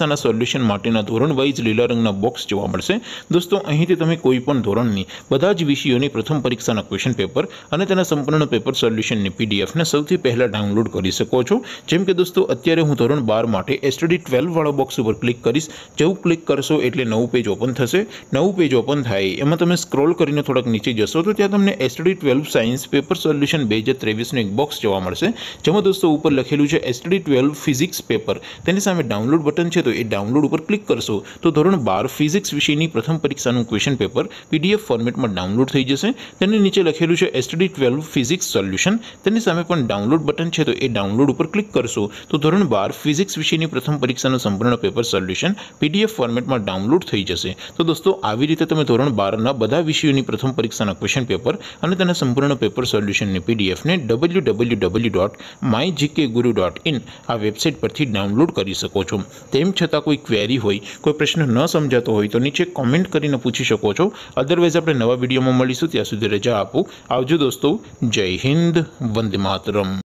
તને સોલ્યુશન માટેનો ધોરણ 12 લીલરંગનો બોક્સ જોવા મળશે દોસ્તો અહીંથી તમે કોઈ પણ ધોરણની બધા જ વિષયોની પ્રથમ પરીક્ષાના ક્વેશ્ચન પેપર અને તેના સંપૂર્ણના પેપર સોલ્યુશનની પીડીએફ ને સૌથી પહેલા ડાઉનલોડ કરી શકો છો જેમ કે દોસ્તો અત્યારે હું ધોરણ 12 માટે STD 12 વાળો બોક્સ ઉપર ક્લિક કરીશ જેવું ક્લિક કરશો એટલે નવું પેજ ઓપન થશે નવું પેજ ઓપન થાય એમાં તમે સ્ક્રોલ કરીને થોડક નીચે જશો તો ત્યાં તમને STD 12 સાયન્સ પેપર સોલ્યુશન 2023 નો એક બોક્સ જોવા મળશે જેમાં દોસ્તો ઉપર લખેલું છે STD 12 ફિઝિક્સ પેપર તેની સામે ડાઉનલોડ બટન તો એ ડાઉનલોડ ઉપર ક્લિક કરશો તો ધોરણ 12 ફિઝિક્સ વિષયની પ્રથમ પરીક્ષાનું ક્વેશ્ચન પેપર પીડીએફ ફોર્મેટમાં ડાઉનલોડ થઈ જશે તેની નીચે લખેલું છે STD 12 ફિઝિક્સ સોલ્યુશન તેની સામે પણ ડાઉનલોડ બટન છે તો એ ડાઉનલોડ ઉપર ક્લિક કરશો તો ધોરણ 12 ફિઝિક્સ વિષયની પ્રથમ પરીક્ષાનું સંપૂર્ણ પેપર સોલ્યુશન પીડીએફ ફોર્મેટમાં ડાઉનલોડ થઈ જશે તો દોસ્તો આવી રીતે તમે ધોરણ 12 ના બધા વિષયોની પ્રથમ પરીક્ષાના ક્વેશ્ચન પેપર અને તેના સંપૂર્ણ પેપર સોલ્યુશન ને પીડીએફ ને www.mygkguru.in આ વેબસાઈટ પરથી ડાઉનલોડ કરી શકો છો છે તક કોઈ ક્વેરી હોય કોઈ પ્રશ્ન ન સમજાતો હોય તો નીચે કમેન્ટ કરીને પૂછી શકો છો અધરવાઇઝ આપણે નવા વિડિયોમાં મળીશું ત્યાં સુધી રેજા આપું આવજો દોસ્તો જય હિન્દ વંદે માતરમ